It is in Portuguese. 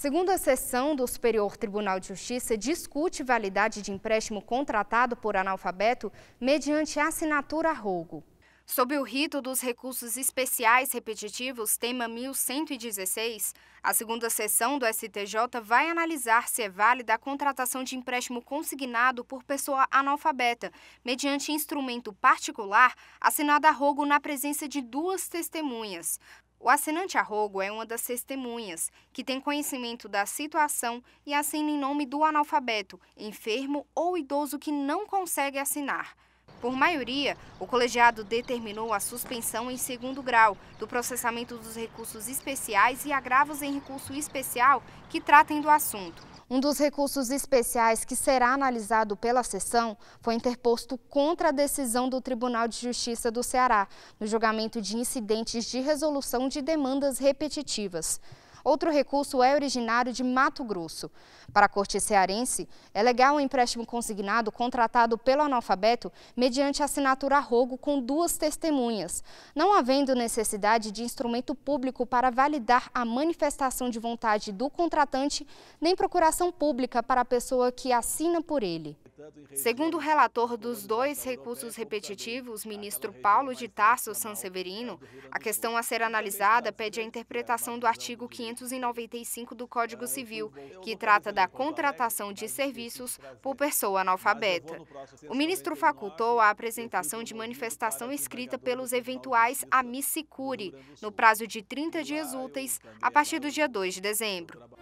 Segunda sessão do Superior Tribunal de Justiça discute validade de empréstimo contratado por analfabeto mediante assinatura a rogo. Sob o rito dos recursos especiais repetitivos, tema 1116, a segunda sessão do STJ vai analisar se é válida a contratação de empréstimo consignado por pessoa analfabeta, mediante instrumento particular assinado a rogo na presença de duas testemunhas. O assinante a rogo é uma das testemunhas, que tem conhecimento da situação e assina em nome do analfabeto, enfermo ou idoso que não consegue assinar. Por maioria, o colegiado determinou a suspensão em segundo grau do processamento dos recursos especiais e agravos em recurso especial que tratem do assunto. Um dos recursos especiais que será analisado pela sessão foi interposto contra a decisão do Tribunal de Justiça do Ceará, no julgamento de incidentes de resolução de demandas repetitivas. Outro recurso é originário de Mato Grosso. Para a corte cearense, é legal um empréstimo consignado contratado pelo analfabeto mediante assinatura a rogo com duas testemunhas, não havendo necessidade de instrumento público para validar a manifestação de vontade do contratante, nem procuração pública para a pessoa que assina por ele. Segundo o relator dos dois recursos repetitivos, ministro Paulo de Tarso Sanseverino, a questão a ser analisada pede a interpretação do artigo 595 do Código Civil, que trata da contratação de serviços por pessoa analfabeta. O ministro facultou a apresentação de manifestação escrita pelos eventuais amicicuri, no prazo de 30 dias úteis, a partir do dia 2 de dezembro.